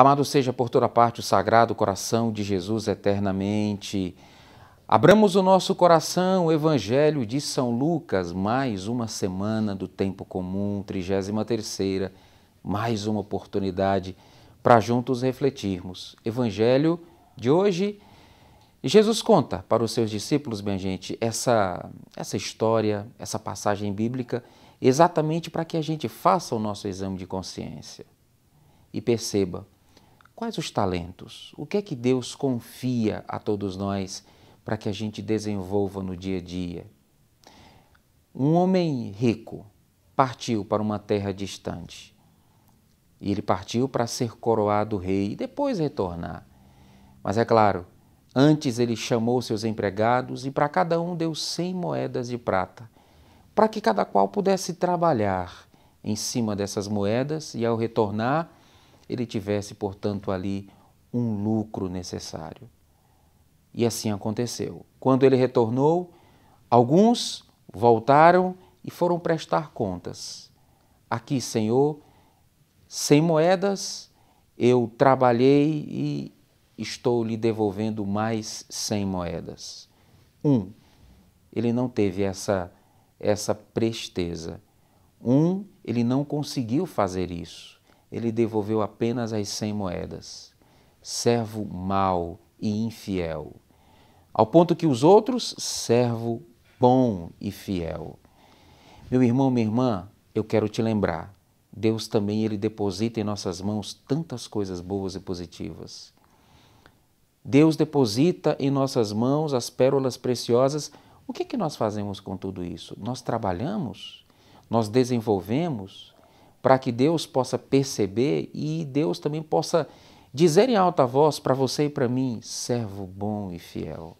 Amado seja por toda parte o sagrado coração de Jesus eternamente. Abramos o nosso coração, o Evangelho de São Lucas, mais uma semana do tempo comum, 33 mais uma oportunidade para juntos refletirmos. Evangelho de hoje, Jesus conta para os seus discípulos, minha gente, essa, essa história, essa passagem bíblica, exatamente para que a gente faça o nosso exame de consciência e perceba Quais os talentos? O que é que Deus confia a todos nós para que a gente desenvolva no dia a dia? Um homem rico partiu para uma terra distante. E ele partiu para ser coroado rei e depois retornar. Mas é claro, antes ele chamou seus empregados e para cada um deu cem moedas de prata, para que cada qual pudesse trabalhar em cima dessas moedas e ao retornar ele tivesse, portanto, ali um lucro necessário. E assim aconteceu. Quando ele retornou, alguns voltaram e foram prestar contas. Aqui, Senhor, sem moedas, eu trabalhei e estou lhe devolvendo mais cem moedas. Um, ele não teve essa, essa presteza. Um, ele não conseguiu fazer isso ele devolveu apenas as cem moedas. Servo mau e infiel. Ao ponto que os outros, servo bom e fiel. Meu irmão, minha irmã, eu quero te lembrar, Deus também ele deposita em nossas mãos tantas coisas boas e positivas. Deus deposita em nossas mãos as pérolas preciosas. O que é que nós fazemos com tudo isso? Nós trabalhamos? Nós desenvolvemos? para que Deus possa perceber e Deus também possa dizer em alta voz para você e para mim: servo bom e fiel.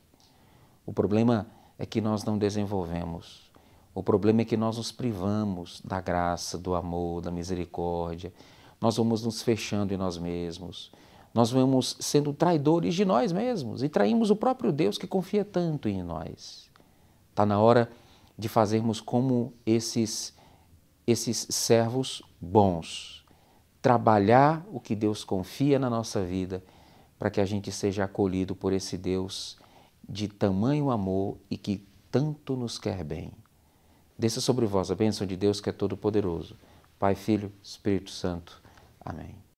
O problema é que nós não desenvolvemos. O problema é que nós nos privamos da graça, do amor, da misericórdia. Nós vamos nos fechando em nós mesmos. Nós vamos sendo traidores de nós mesmos e traímos o próprio Deus que confia tanto em nós. Está na hora de fazermos como esses esses servos bons, trabalhar o que Deus confia na nossa vida, para que a gente seja acolhido por esse Deus de tamanho amor e que tanto nos quer bem. Desça sobre vós a bênção de Deus que é todo-poderoso. Pai, Filho, Espírito Santo. Amém.